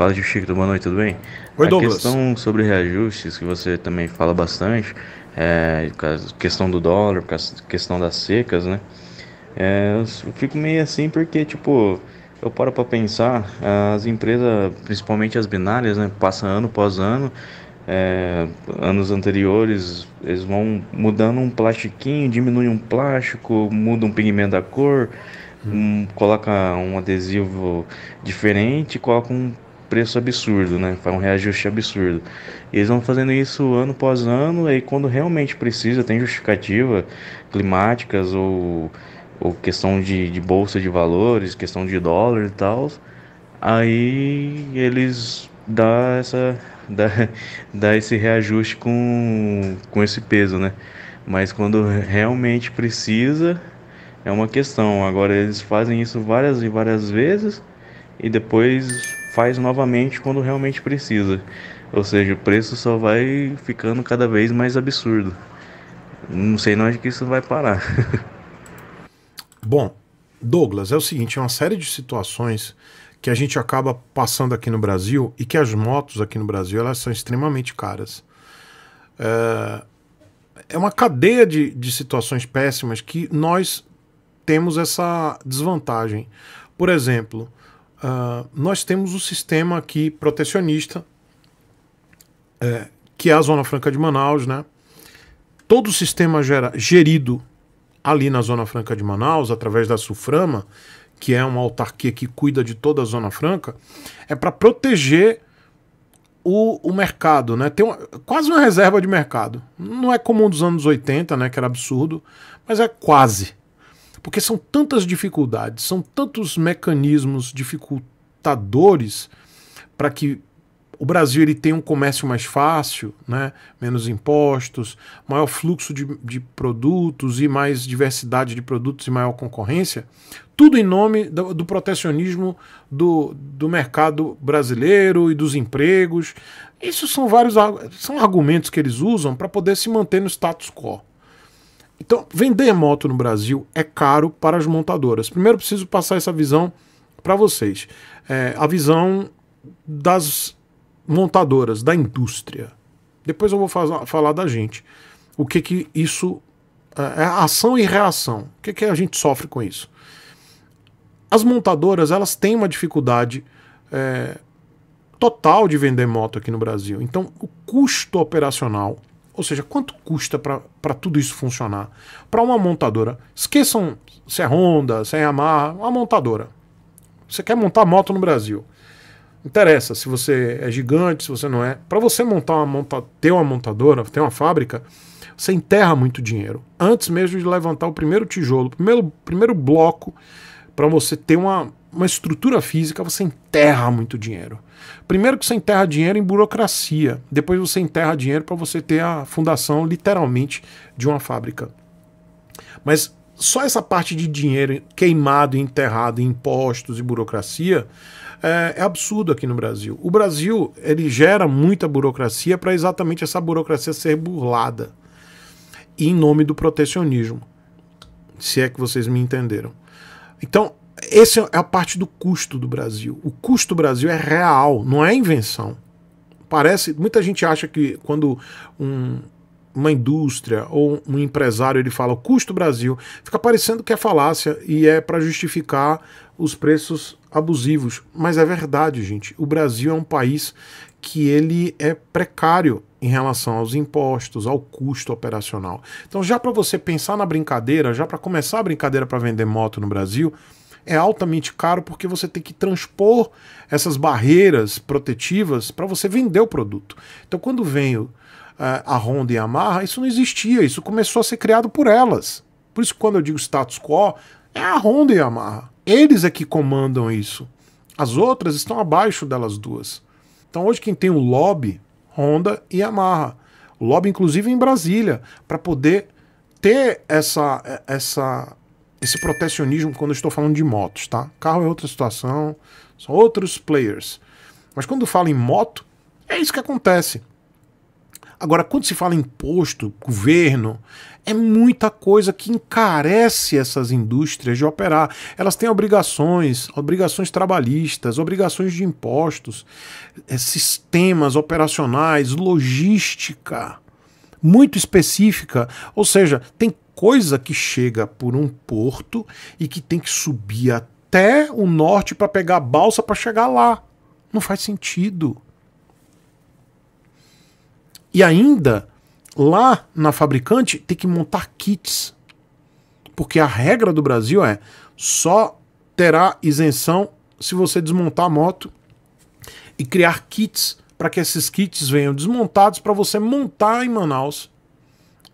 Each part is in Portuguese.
Fala, Tio Chico, boa noite, tudo bem? Oi, a Douglas. questão sobre reajustes, que você também fala bastante, é, questão do dólar, questão das secas, né? É, eu fico meio assim porque, tipo, eu paro para pensar, as empresas, principalmente as binárias, né, passa ano após ano, é, anos anteriores, eles vão mudando um plastiquinho, diminui um plástico, muda um pigmento da cor, uhum. um, coloca um adesivo diferente, coloca um preço absurdo, né? Faz um reajuste absurdo. E eles vão fazendo isso ano após ano, aí quando realmente precisa, tem justificativa climáticas ou, ou questão de, de bolsa de valores, questão de dólar e tal, aí eles dá essa dá, dá esse reajuste com, com esse peso, né? Mas quando realmente precisa, é uma questão. Agora eles fazem isso várias e várias vezes e depois faz novamente quando realmente precisa. Ou seja, o preço só vai ficando cada vez mais absurdo. Não sei onde que isso vai parar. Bom, Douglas, é o seguinte, é uma série de situações que a gente acaba passando aqui no Brasil e que as motos aqui no Brasil elas são extremamente caras. É, é uma cadeia de, de situações péssimas que nós temos essa desvantagem. Por exemplo, uh, nós temos o um sistema aqui protecionista, é, que é a Zona Franca de Manaus, né? Todo o sistema gera, gerido ali na Zona Franca de Manaus, através da SUFRAMA, que é uma autarquia que cuida de toda a Zona Franca, é para proteger o, o, mercado, né? Tem uma, quase uma reserva de mercado. Não é comum dos anos 80, né? Que era absurdo, mas é quase. Porque são tantas dificuldades, são tantos mecanismos dificultadores para que o Brasil ele tenha um comércio mais fácil, né? menos impostos, maior fluxo de, de, produtos e mais diversidade de produtos e maior concorrência, tudo em nome do, do protecionismo do, do mercado brasileiro e dos empregos. Isso são vários são argumentos que eles usam para poder se manter no status quo. Então, vender moto no Brasil é caro para as montadoras. Primeiro, preciso passar essa visão para vocês. É, a visão das montadoras, da indústria. Depois eu vou fa falar da gente. O que que isso é, é ação e reação. O que que a gente sofre com isso? As montadoras elas têm uma dificuldade é, total de vender moto aqui no Brasil. Então o custo operacional ou seja, quanto custa para tudo isso funcionar? Para uma montadora. Esqueçam se é Honda, se é Yamaha, uma montadora. Você quer montar moto no Brasil. Interessa se você é gigante, se você não é. Para você montar uma monta ter uma montadora, ter uma fábrica, você enterra muito dinheiro. Antes mesmo de levantar o primeiro tijolo, o primeiro, primeiro bloco, para você ter uma, uma estrutura física, você enterra muito dinheiro. Primeiro que você enterra dinheiro em burocracia, depois você enterra dinheiro para você ter a fundação literalmente de uma fábrica. Mas só essa parte de dinheiro queimado e enterrado em impostos e burocracia é, é, absurdo aqui no Brasil. O Brasil ele gera muita burocracia para exatamente essa burocracia ser burlada em nome do protecionismo. Se é que vocês me entenderam. Então, essa é a parte do custo do Brasil. O custo do Brasil é real, não é invenção. Parece, muita gente acha que quando um, uma indústria ou um empresário ele fala custo do Brasil, fica parecendo que é falácia e é para justificar os preços abusivos, mas é verdade, gente. O Brasil é um país que ele é precário em relação aos impostos, ao custo operacional. Então, já para você pensar na brincadeira, já para começar a brincadeira para vender moto no Brasil, é altamente caro porque você tem que transpor essas barreiras protetivas para você vender o produto. Então, quando veio uh, a Honda e a Yamaha, isso não existia, isso começou a ser criado por elas. Por isso, quando eu digo status quo, é a Honda e a Yamaha. Eles é que comandam isso. As outras estão abaixo delas duas. Então, hoje, quem tem o lobby, Honda e Yamaha. O lobby, inclusive, em Brasília, para poder ter essa, essa esse protecionismo quando estou falando de motos, tá? Carro é outra situação, são outros players. Mas quando falo em moto, é isso que acontece. Agora, quando se fala em imposto, governo, é muita coisa que encarece essas indústrias de operar. Elas têm obrigações, obrigações trabalhistas, obrigações de impostos, eh, sistemas operacionais, logística muito específica, ou seja, tem coisa que chega por um porto e que tem que subir até o norte para pegar a balsa para chegar lá. Não faz sentido. E ainda lá na fabricante tem que montar kits. Porque a regra do Brasil é só terá isenção se você desmontar a moto e criar kits para que esses kits venham desmontados para você montar em Manaus.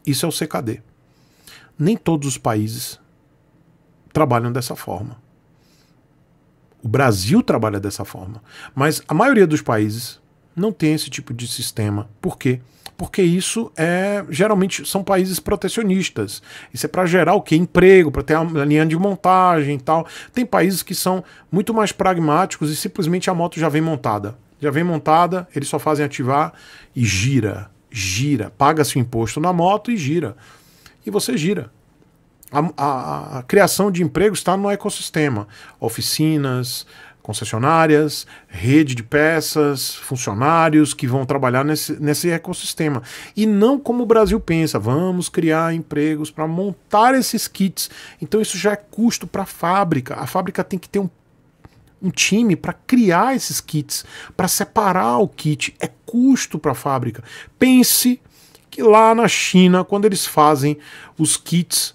Isso é o CKD. Nem todos os países trabalham dessa forma. O Brasil trabalha dessa forma, mas a maioria dos países não tem esse tipo de sistema. Por quê? Porque isso é geralmente são países protecionistas. Isso é para gerar o quê? Emprego, para ter a linha de montagem e tal. Tem países que são muito mais pragmáticos e simplesmente a moto já vem montada já vem montada, eles só fazem ativar e gira, gira. Paga-se o imposto na moto e gira. E você gira. A, a, a criação de emprego está no ecossistema. Oficinas, concessionárias, rede de peças, funcionários que vão trabalhar nesse, nesse ecossistema. E não como o Brasil pensa, vamos criar empregos para montar esses kits. Então isso já é custo para a fábrica. A fábrica tem que ter um um time para criar esses kits, para separar o kit, é custo para a fábrica. Pense que lá na China, quando eles fazem os kits,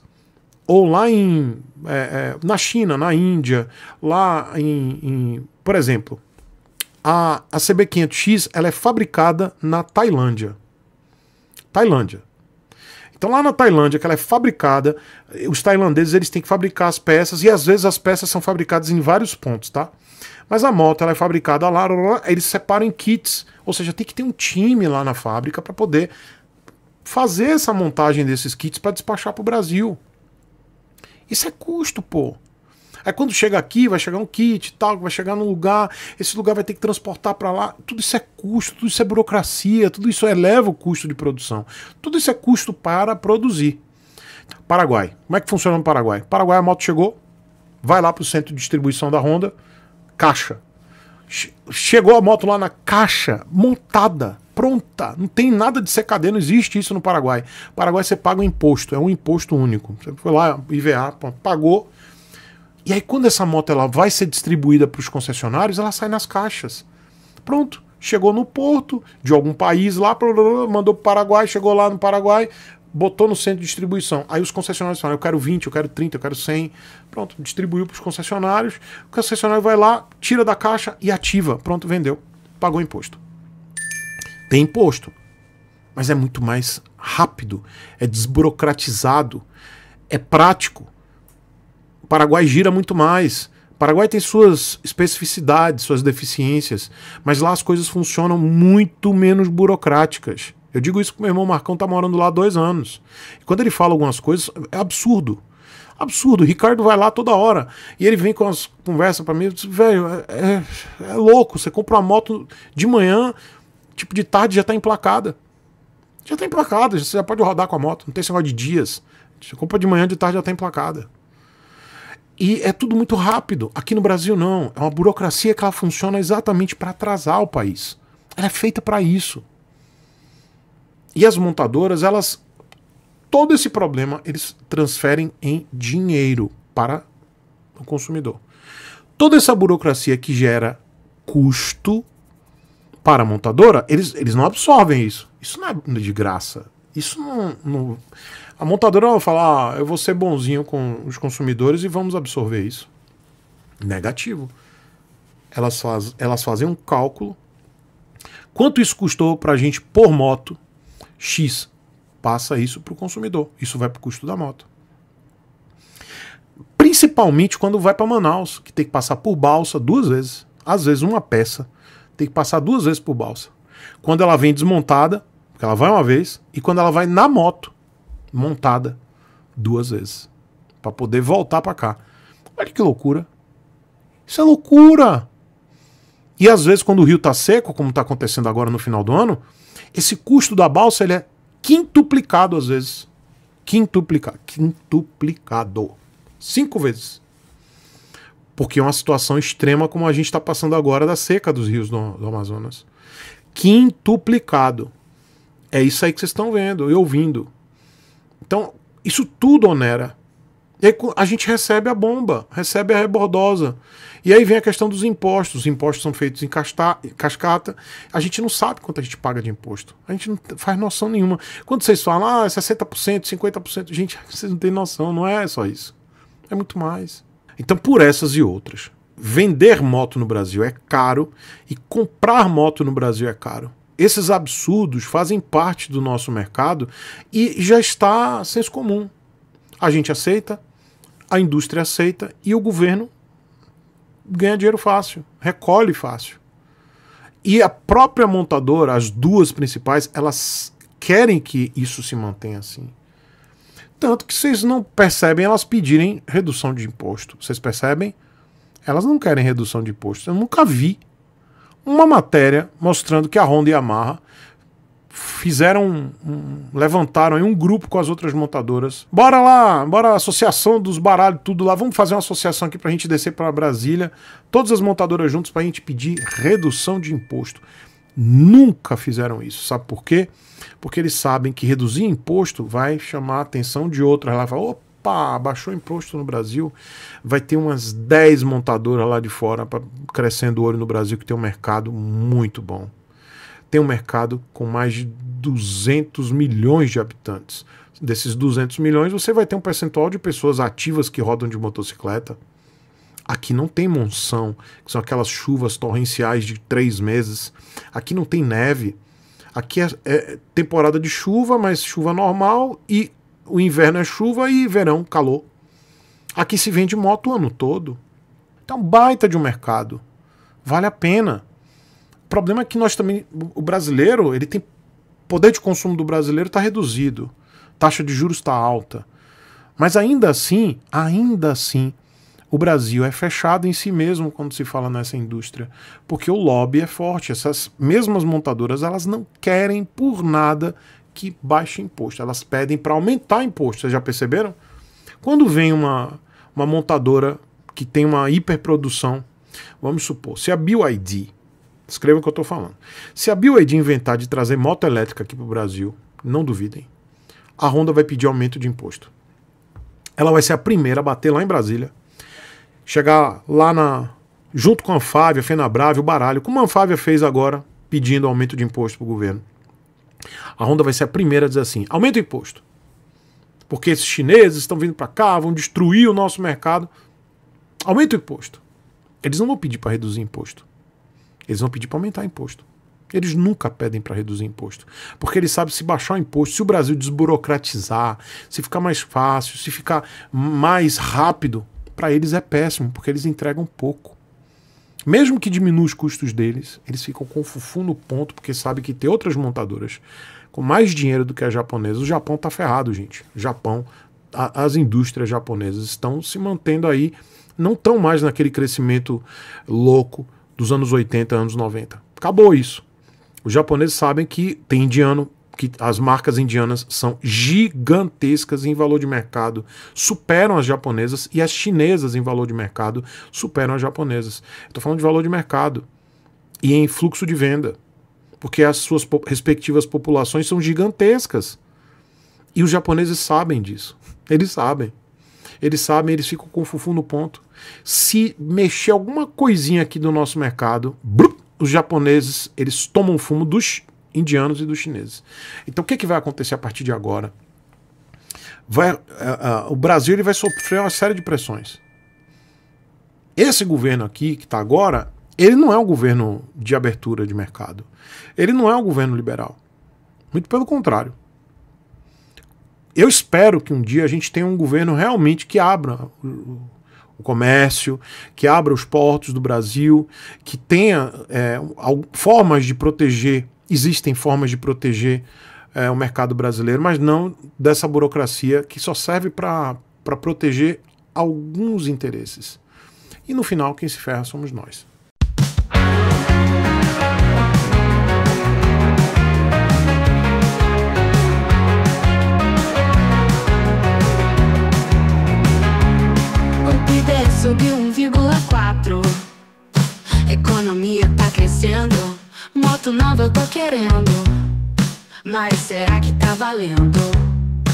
ou lá em, é, é, na China, na Índia, lá em, em por exemplo, a, a CB500X ela é fabricada na Tailândia. Tailândia. Então lá na Tailândia, que ela é fabricada, os tailandeses eles têm que fabricar as peças e às vezes as peças são fabricadas em vários pontos, tá? Mas a moto ela é fabricada lá, eles separam em kits, ou seja, tem que ter um time lá na fábrica para poder fazer essa montagem desses kits para despachar para o Brasil. Isso é custo, pô. Aí quando chega aqui, vai chegar um kit e tal, vai chegar num lugar, esse lugar vai ter que transportar para lá. Tudo isso é custo, tudo isso é burocracia, tudo isso eleva o custo de produção. Tudo isso é custo para produzir. Paraguai. Como é que funciona no Paraguai? Paraguai a moto chegou, vai lá para o centro de distribuição da Honda, caixa. Chegou a moto lá na caixa, montada, pronta. Não tem nada de CKD, não existe isso no Paraguai. Paraguai você paga um imposto, é um imposto único. Você foi lá, IVA, pagou, e aí quando essa moto ela vai ser distribuída para os concessionários, ela sai nas caixas. Pronto, chegou no porto de algum país lá, mandou para o Paraguai, chegou lá no Paraguai, botou no centro de distribuição. Aí os concessionários falam: eu quero 20, eu quero 30, eu quero 100. Pronto, distribuiu para os concessionários. O concessionário vai lá, tira da caixa e ativa. Pronto, vendeu. Pagou imposto. Tem imposto, mas é muito mais rápido, é desburocratizado, é prático. Paraguai gira muito mais. Paraguai tem suas especificidades, suas deficiências, mas lá as coisas funcionam muito menos burocráticas. Eu digo isso porque meu irmão Marcão tá morando lá há dois anos. E quando ele fala algumas coisas, é absurdo. Absurdo. O Ricardo vai lá toda hora. E ele vem com as conversas para mim. Velho, é, é, é, louco. Você compra uma moto de manhã, tipo de tarde já tá emplacada. Já tá emplacada. Você já pode rodar com a moto. Não tem esse negócio de dias. Você compra de manhã, de tarde já tá emplacada. E é tudo muito rápido. Aqui no Brasil, não. É uma burocracia que ela funciona exatamente para atrasar o país. Ela é feita para isso. E as montadoras, elas. Todo esse problema eles transferem em dinheiro para o consumidor. Toda essa burocracia que gera custo para a montadora, eles, eles não absorvem isso. Isso não é de graça. Isso não, não... A montadora vai falar: ah, eu vou ser bonzinho com os consumidores e vamos absorver isso. Negativo. Elas, faz, elas fazem um cálculo. Quanto isso custou para a gente por moto? X. Passa isso para o consumidor. Isso vai para o custo da moto. Principalmente quando vai para Manaus, que tem que passar por balsa duas vezes. Às vezes, uma peça tem que passar duas vezes por balsa. Quando ela vem desmontada, porque ela vai uma vez e quando ela vai na moto, montada, duas vezes. para poder voltar para cá. Olha que loucura. Isso é loucura! E às vezes, quando o rio está seco, como está acontecendo agora no final do ano, esse custo da balsa ele é quintuplicado às vezes. Quintuplicado. Quintuplicado. Cinco vezes. Porque é uma situação extrema como a gente está passando agora da seca dos rios do, do Amazonas. Quintuplicado. É isso aí que vocês estão vendo e ouvindo. Então, isso tudo onera. E aí, a gente recebe a bomba, recebe a rebordosa. E aí vem a questão dos impostos. Os impostos são feitos em cascata. A gente não sabe quanto a gente paga de imposto. A gente não faz noção nenhuma. Quando vocês falam, ah, 60%, 50%, gente, vocês não têm noção, não é só isso. É muito mais. Então, por essas e outras, vender moto no Brasil é caro e comprar moto no Brasil é caro. Esses absurdos fazem parte do nosso mercado e já está senso comum. A gente aceita, a indústria aceita e o governo ganha dinheiro fácil, recolhe fácil. E a própria montadora, as duas principais, elas querem que isso se mantenha assim. Tanto que vocês não percebem elas pedirem redução de imposto. Vocês percebem? Elas não querem redução de imposto. Eu nunca vi uma matéria mostrando que a Honda e a Yamaha fizeram um, levantaram aí um grupo com as outras montadoras. Bora lá, bora associação dos baralhos tudo lá, vamos fazer uma associação aqui para a gente descer para Brasília, todas as montadoras juntas para a gente pedir redução de imposto. Nunca fizeram isso, sabe por quê? Porque eles sabem que reduzir imposto vai chamar a atenção de outras lá, fala, opa, pá, baixou imposto no Brasil, vai ter umas 10 montadoras lá de fora pra, crescendo ouro no Brasil, que tem um mercado muito bom. Tem um mercado com mais de 200 milhões de habitantes. Desses 200 milhões, você vai ter um percentual de pessoas ativas que rodam de motocicleta. Aqui não tem monção, que são aquelas chuvas torrenciais de três meses. Aqui não tem neve. Aqui é, é temporada de chuva, mas chuva normal e o inverno é chuva e verão calor. Aqui se vende moto o ano todo. Então, baita de um mercado. Vale a pena. O problema é que nós também. O brasileiro, ele tem. poder de consumo do brasileiro está reduzido. Taxa de juros está alta. Mas ainda assim, ainda assim, o Brasil é fechado em si mesmo quando se fala nessa indústria, porque o lobby é forte. Essas mesmas montadoras, elas não querem por nada que baixa imposto. Elas pedem para aumentar imposto. Vocês já perceberam? Quando vem uma, uma montadora que tem uma hiperprodução, vamos supor, se a BYD, escreva o que eu estou falando, se a BYD inventar de trazer moto elétrica aqui para o Brasil, não duvidem, a Honda vai pedir aumento de imposto. Ela vai ser a primeira a bater lá em Brasília, chegar lá na junto com a Anfávia, Fenabrave, o Baralho, como a Anfávia fez agora, pedindo aumento de imposto para o governo. A Honda vai ser a primeira a dizer assim: aumenta o imposto. Porque esses chineses estão vindo para cá, vão destruir o nosso mercado. Aumenta o imposto. Eles não vão pedir para reduzir imposto. Eles vão pedir para aumentar imposto. Eles nunca pedem para reduzir imposto. Porque eles sabem se baixar o imposto, se o Brasil desburocratizar, se ficar mais fácil, se ficar mais rápido, para eles é péssimo, porque eles entregam pouco. Mesmo que diminua os custos deles, eles ficam com fufu no ponto porque sabe que tem outras montadoras com mais dinheiro do que a japonesa. O Japão está ferrado, gente. O Japão, a, as indústrias japonesas estão se mantendo aí, não estão mais naquele crescimento louco dos anos 80, anos 90. Acabou isso. Os japoneses sabem que tem indiano que as marcas indianas são gigantescas em valor de mercado, superam as japonesas e as chinesas em valor de mercado superam as japonesas. Estou falando de valor de mercado e em fluxo de venda, porque as suas respectivas populações são gigantescas. E os japoneses sabem disso. Eles sabem. Eles sabem, eles ficam com o fufu no ponto. Se mexer alguma coisinha aqui do nosso mercado, brum, os japoneses, eles tomam fumo dos indianos e dos chineses. Então, o que, que vai acontecer a partir de agora? Vai, uh, uh, o Brasil ele vai sofrer uma série de pressões. Esse governo aqui, que está agora, ele não é um governo de abertura de mercado. Ele não é um governo liberal. Muito pelo contrário. Eu espero que um dia a gente tenha um governo realmente que abra o comércio, que abra os portos do Brasil, que tenha é, formas de proteger existem formas de proteger é, o mercado brasileiro, mas não dessa burocracia que só serve para proteger alguns interesses. E no final, quem se ferra somos nós. Moto nova eu tô querendo Mas será que tá valendo?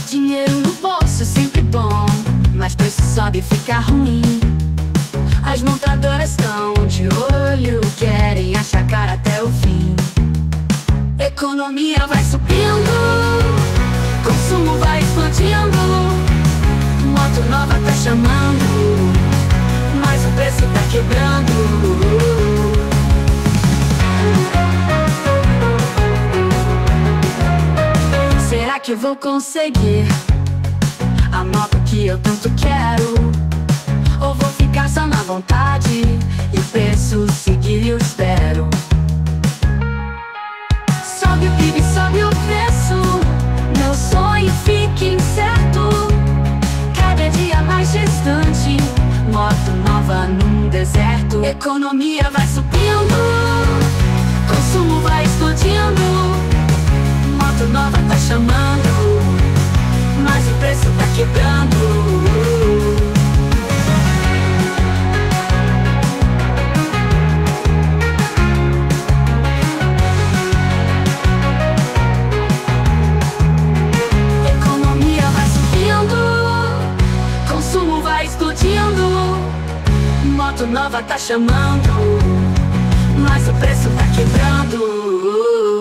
Dinheiro no bolso é sempre bom Mas preço sobe e fica ruim As montadoras estão de olho Querem achacar até o fim Economia vai subindo Consumo vai expandindo Moto nova tá chamando Mas o preço tá quebrando que vou conseguir a nota que eu tanto quero. Ou vou ficar só na vontade e penso seguir eu espero. Sobe o PIB, sobe o preço, meu sonho fica incerto. Cada dia mais distante, moto nova num deserto. Economia vai tá chamando, mas o preço tá quebrando.